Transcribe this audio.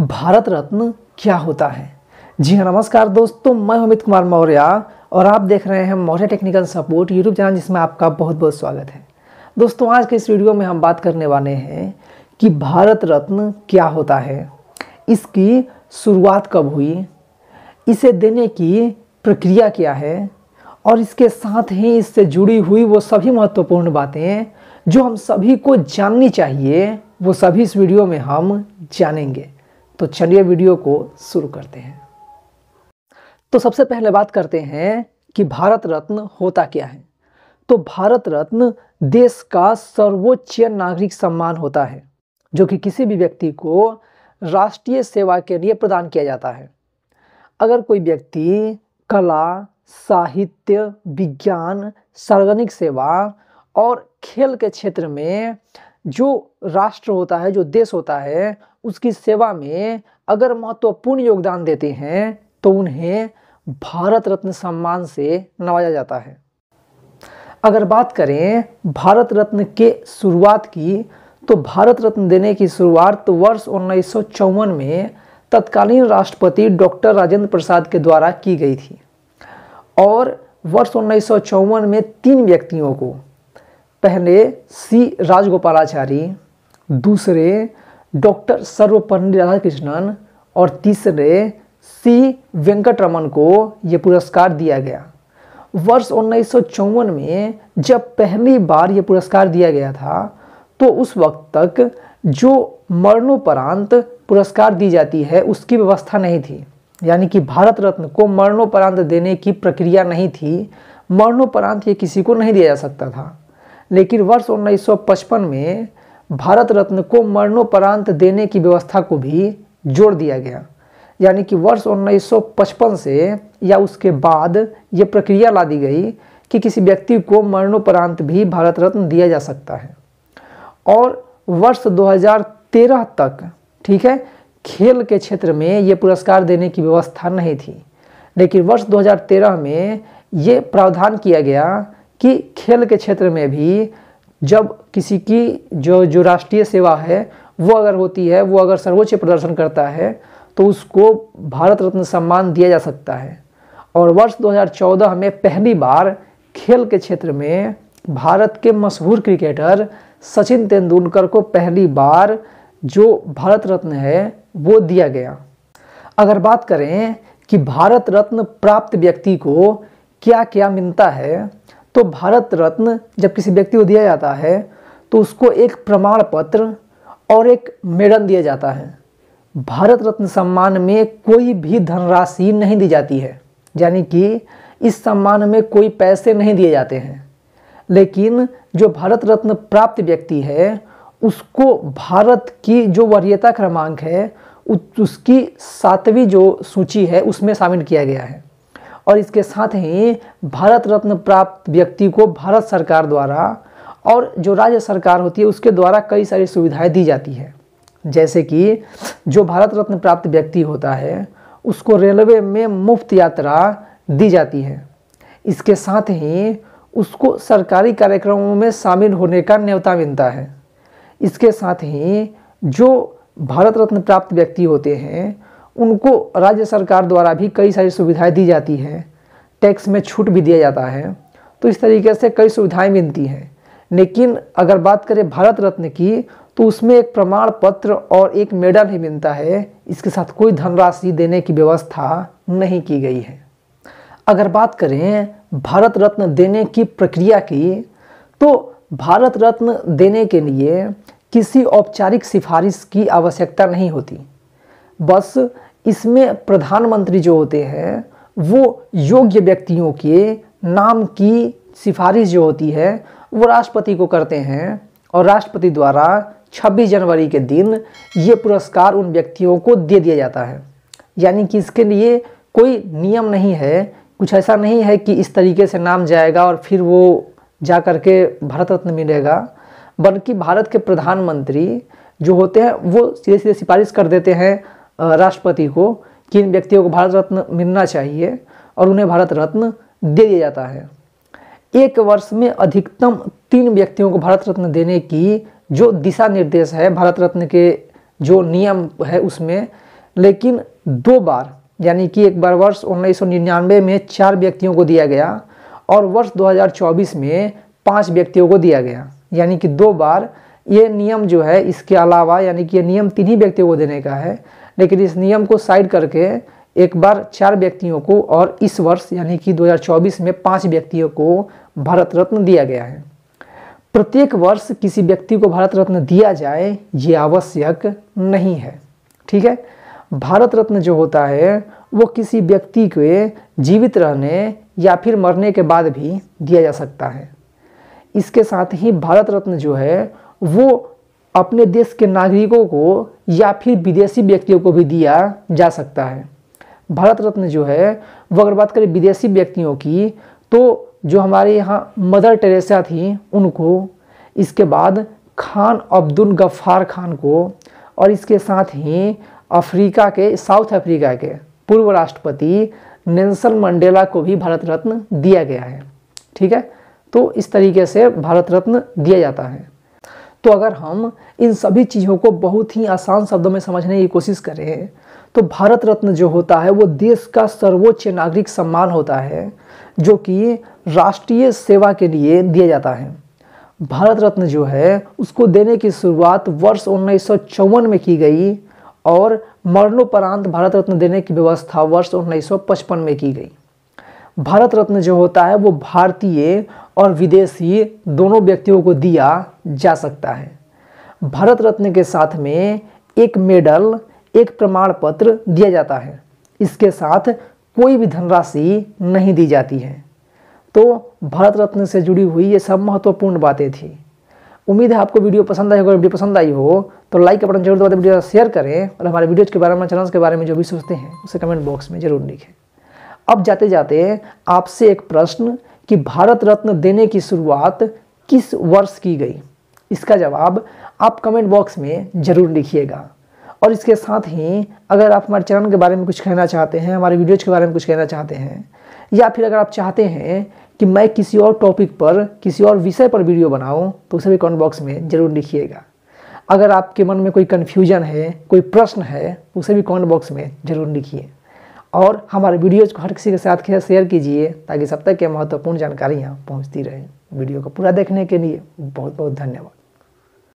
भारत रत्न क्या होता है जी हाँ नमस्कार दोस्तों मैं अमित कुमार मौर्य और आप देख रहे हैं Maurya technical support YouTube channel जिसमें आपका बहुत बहुत स्वागत है दोस्तों आज के इस वीडियो में हम बात करने वाले हैं कि भारत रत्न क्या होता है इसकी शुरुआत कब हुई इसे देने की प्रक्रिया क्या है और इसके साथ ही इससे जुड़ी हुई वो सभी महत्वपूर्ण बातें जो हम सभी को जाननी चाहिए वो सभी इस वीडियो में हम जानेंगे तो चलिए वीडियो को शुरू करते हैं तो सबसे पहले बात करते हैं कि भारत रत्न होता क्या है तो भारत रत्न देश का सर्वोच्च नागरिक सम्मान होता है जो कि किसी भी व्यक्ति को राष्ट्रीय सेवा के लिए प्रदान किया जाता है अगर कोई व्यक्ति कला साहित्य विज्ञान सार्वजनिक सेवा और खेल के क्षेत्र में जो राष्ट्र होता है जो देश होता है उसकी सेवा में अगर महत्वपूर्ण योगदान देते हैं तो उन्हें भारत रत्न सम्मान से नवाजा जाता है अगर बात करें भारत रत्न के शुरुआत की तो भारत रत्न देने की शुरुआत वर्ष उन्नीस में तत्कालीन राष्ट्रपति डॉक्टर राजेंद्र प्रसाद के द्वारा की गई थी और वर्ष उन्नीस में तीन व्यक्तियों को पहले सी राजगोपालाचारी दूसरे डॉक्टर सर्वपल्ली राधाकृष्णन और तीसरे सी वेंकटरमन को ये पुरस्कार दिया गया वर्ष उन्नीस में जब पहली बार ये पुरस्कार दिया गया था तो उस वक्त तक जो मरणोपरांत पुरस्कार दी जाती है उसकी व्यवस्था नहीं थी यानी कि भारत रत्न को मरणोपरांत देने की प्रक्रिया नहीं थी मरणोपरांत ये किसी को नहीं दिया जा सकता था लेकिन वर्ष 1955 में भारत रत्न को मरणोपरांत देने की व्यवस्था को भी जोड़ दिया गया यानी कि वर्ष 1955 से या उसके बाद ये प्रक्रिया ला दी गई कि किसी व्यक्ति को मरणोपरांत भी भारत रत्न दिया जा सकता है और वर्ष 2013 तक ठीक है खेल के क्षेत्र में ये पुरस्कार देने की व्यवस्था नहीं थी लेकिन वर्ष 2013 में ये प्रावधान किया गया कि खेल के क्षेत्र में भी जब किसी की जो जो राष्ट्रीय सेवा है वो अगर होती है वो अगर सर्वोच्च प्रदर्शन करता है तो उसको भारत रत्न सम्मान दिया जा सकता है और वर्ष 2014 में पहली बार खेल के क्षेत्र में भारत के मशहूर क्रिकेटर सचिन तेंदुलकर को पहली बार जो भारत रत्न है वो दिया गया अगर बात करें कि भारत रत्न प्राप्त व्यक्ति को क्या क्या मिलता है तो भारत रत्न जब किसी व्यक्ति को दिया जाता है तो उसको एक प्रमाण पत्र और एक मेडल दिया जाता है भारत रत्न सम्मान में कोई भी धनराशि नहीं दी जाती है यानी कि इस सम्मान में कोई पैसे नहीं दिए जाते हैं लेकिन जो भारत रत्न प्राप्त व्यक्ति है उसको भारत की जो वरीयता क्रमांक है उसकी सातवीं जो सूची है उसमें शामिल किया गया है और इसके साथ ही भारत रत्न प्राप्त व्यक्ति को भारत सरकार द्वारा और जो राज्य सरकार होती है उसके द्वारा कई सारी सुविधाएं दी जाती है जैसे कि जो भारत रत्न प्राप्त व्यक्ति होता है उसको रेलवे में मुफ्त यात्रा दी जाती है इसके साथ ही उसको सरकारी कार्यक्रमों में शामिल होने का न्यौता मिलता है इसके साथ ही जो भारत रत्न प्राप्त व्यक्ति होते हैं उनको राज्य सरकार द्वारा भी कई सारी सुविधाएं दी जाती हैं टैक्स में छूट भी दिया जाता है तो इस तरीके से कई सुविधाएं मिलती हैं लेकिन अगर बात करें भारत रत्न की तो उसमें एक प्रमाण पत्र और एक मेडल ही मिलता है इसके साथ कोई धनराशि देने की व्यवस्था नहीं की गई है अगर बात करें भारत रत्न देने की प्रक्रिया की तो भारत रत्न देने के लिए किसी औपचारिक सिफारिश की आवश्यकता नहीं होती बस इसमें प्रधानमंत्री जो होते हैं वो योग्य व्यक्तियों के नाम की सिफारिश जो होती है वो राष्ट्रपति को करते हैं और राष्ट्रपति द्वारा 26 जनवरी के दिन ये पुरस्कार उन व्यक्तियों को दे दिया जाता है यानी कि इसके लिए कोई नियम नहीं है कुछ ऐसा नहीं है कि इस तरीके से नाम जाएगा और फिर वो जा कर के भारत रत्न मिलेगा बल्कि भारत के प्रधानमंत्री जो होते हैं वो सीधे सीधे सिफारिश कर देते हैं राष्ट्रपति को किन व्यक्तियों को भारत रत्न मिलना चाहिए और उन्हें भारत रत्न दे दिया जाता है एक वर्ष में अधिकतम तीन व्यक्तियों को भारत रत्न देने की जो दिशा निर्देश है भारत रत्न के जो नियम है उसमें लेकिन दो बार यानी कि एक बार वर्ष उन्नीस में चार व्यक्तियों को दिया गया और वर्ष 2024 में पांच व्यक्तियों को दिया गया यानी कि दो बार ये नियम जो है इसके अलावा यानी कि ये नियम तीन ही व्यक्तियों को देने का है लेकिन इस नियम को साइड करके एक बार चार व्यक्तियों को और इस वर्ष यानी कि 2024 में पांच व्यक्तियों को भारत रत्न दिया गया है प्रत्येक वर्ष किसी व्यक्ति को भारत रत्न दिया जाए ये आवश्यक नहीं है ठीक है भारत रत्न जो होता है वो किसी व्यक्ति के जीवित रहने या फिर मरने के बाद भी दिया जा सकता है इसके साथ ही भारत रत्न जो है वो अपने देश के नागरिकों को या फिर विदेशी व्यक्तियों को भी दिया जा सकता है भारत रत्न जो है वो अगर बात करें विदेशी व्यक्तियों की तो जो हमारे यहाँ मदर टेरेसा थी उनको इसके बाद खान अब्दुल गफ्फार खान को और इसके साथ ही अफ्रीका के साउथ अफ्रीका के पूर्व राष्ट्रपति नेल्सन मंडेला को भी भारत रत्न दिया गया है ठीक है तो इस तरीके से भारत रत्न दिया जाता है तो अगर हम इन सभी चीज़ों को बहुत ही आसान शब्दों में समझने की कोशिश करें तो भारत रत्न जो होता है वो देश का सर्वोच्च नागरिक सम्मान होता है जो कि राष्ट्रीय सेवा के लिए दिया जाता है भारत रत्न जो है उसको देने की शुरुआत वर्ष उन्नीस में की गई और मरणोपरांत भारत रत्न देने की व्यवस्था वर्ष उन्नीस में की गई भारत रत्न जो होता है वो भारतीय और विदेशी दोनों व्यक्तियों को दिया जा सकता है भारत रत्न के साथ में एक मेडल एक प्रमाण पत्र दिया जाता है इसके साथ कोई भी धनराशि नहीं दी जाती है तो भारत रत्न से जुड़ी हुई ये सब महत्वपूर्ण बातें थी उम्मीद है आपको वीडियो पसंद आई होगा वीडियो पसंद आई हो तो लाइक का बटन जरूर दबा दें वीडियो शेयर करें और हमारे वीडियोज़ के बारे में चैनल के बारे में जो भी सोचते हैं उसे कमेंट बॉक्स में जरूर लिखें अब जाते जाते आपसे एक प्रश्न कि भारत रत्न देने की शुरुआत किस वर्ष की गई इसका जवाब आप कमेंट बॉक्स में ज़रूर लिखिएगा और इसके साथ ही अगर आप हमारे चैनल के बारे में कुछ कहना चाहते हैं हमारे वीडियोज़ के बारे में कुछ कहना चाहते हैं या फिर अगर आप चाहते हैं कि मैं किसी और टॉपिक पर किसी और विषय पर वीडियो बनाऊं तो उसे भी कमेंट बॉक्स में ज़रूर लिखिएगा अगर आपके मन में कोई कन्फ्यूजन है कोई प्रश्न है उसे भी कमेंट बॉक्स में ज़रूर लिखिए और हमारे वीडियोज़ को हर किसी के साथ शेयर कीजिए ताकि सब तक के महत्वपूर्ण जानकारी यहाँ पहुँचती रहे वीडियो को पूरा देखने के लिए बहुत बहुत धन्यवाद